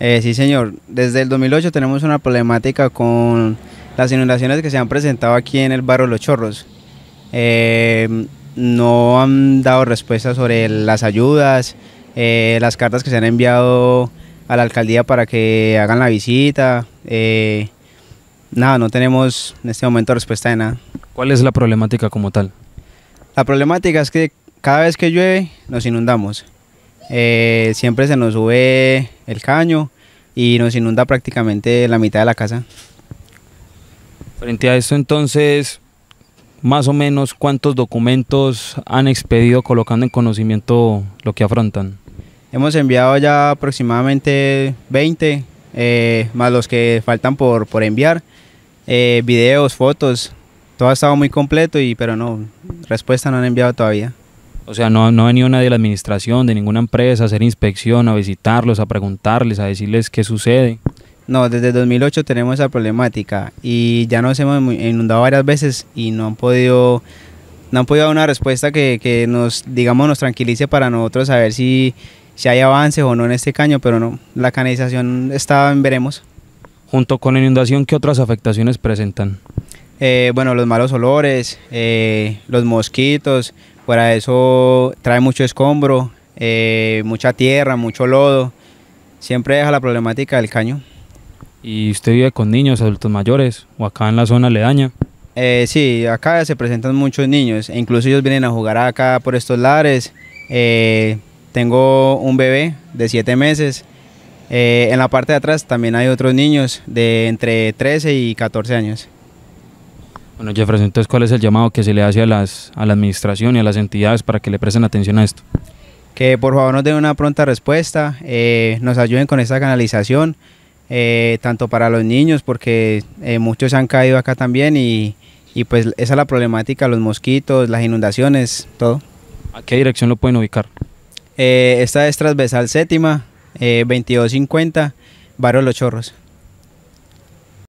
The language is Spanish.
Eh, sí, señor. Desde el 2008 tenemos una problemática con las inundaciones que se han presentado aquí en el barrio Los Chorros. Eh, no han dado respuesta sobre las ayudas, eh, las cartas que se han enviado a la alcaldía para que hagan la visita. No, no tenemos en este momento respuesta de nada. ¿Cuál es la problemática como tal? La problemática es que cada vez que llueve nos inundamos. Eh, siempre se nos sube el caño y nos inunda prácticamente la mitad de la casa. Frente a esto entonces, más o menos cuántos documentos han expedido colocando en conocimiento lo que afrontan. Hemos enviado ya aproximadamente 20, eh, más los que faltan por, por enviar. Eh, videos, fotos, todo ha estado muy completo, y pero no, respuesta no han enviado todavía. O sea, no, no ha venido nadie de la administración, de ninguna empresa, a hacer inspección, a visitarlos, a preguntarles, a decirles qué sucede. No, desde 2008 tenemos esa problemática y ya nos hemos inundado varias veces y no han podido, no han podido dar una respuesta que, nos, digamos, nos tranquilice para nosotros saber si, si hay avance o no en este caño, pero no, la canalización está en veremos. Junto con la inundación, ¿qué otras afectaciones presentan? Eh, bueno, los malos olores, eh, los mosquitos, de eso trae mucho escombro, eh, mucha tierra, mucho lodo. Siempre deja la problemática del caño. ¿Y usted vive con niños, adultos mayores o acá en la zona aledaña? Eh, sí, acá se presentan muchos niños, e incluso ellos vienen a jugar acá por estos lares. tengo un bebé de 7 meses eh, en la parte de atrás también hay otros niños de entre 13 y 14 años. Bueno, Jefferson, entonces, ¿cuál es el llamado que se le hace a, la administración y a las entidades para que le presten atención a esto? Que por favor nos den una pronta respuesta, eh, nos ayuden con esta canalización, eh, tanto para los niños, porque muchos han caído acá también y, y, pues esa es la problemática, los mosquitos, las inundaciones, todo. ¿A qué dirección lo pueden ubicar? esta es transversal séptima, 2250, Barrio Los Chorros.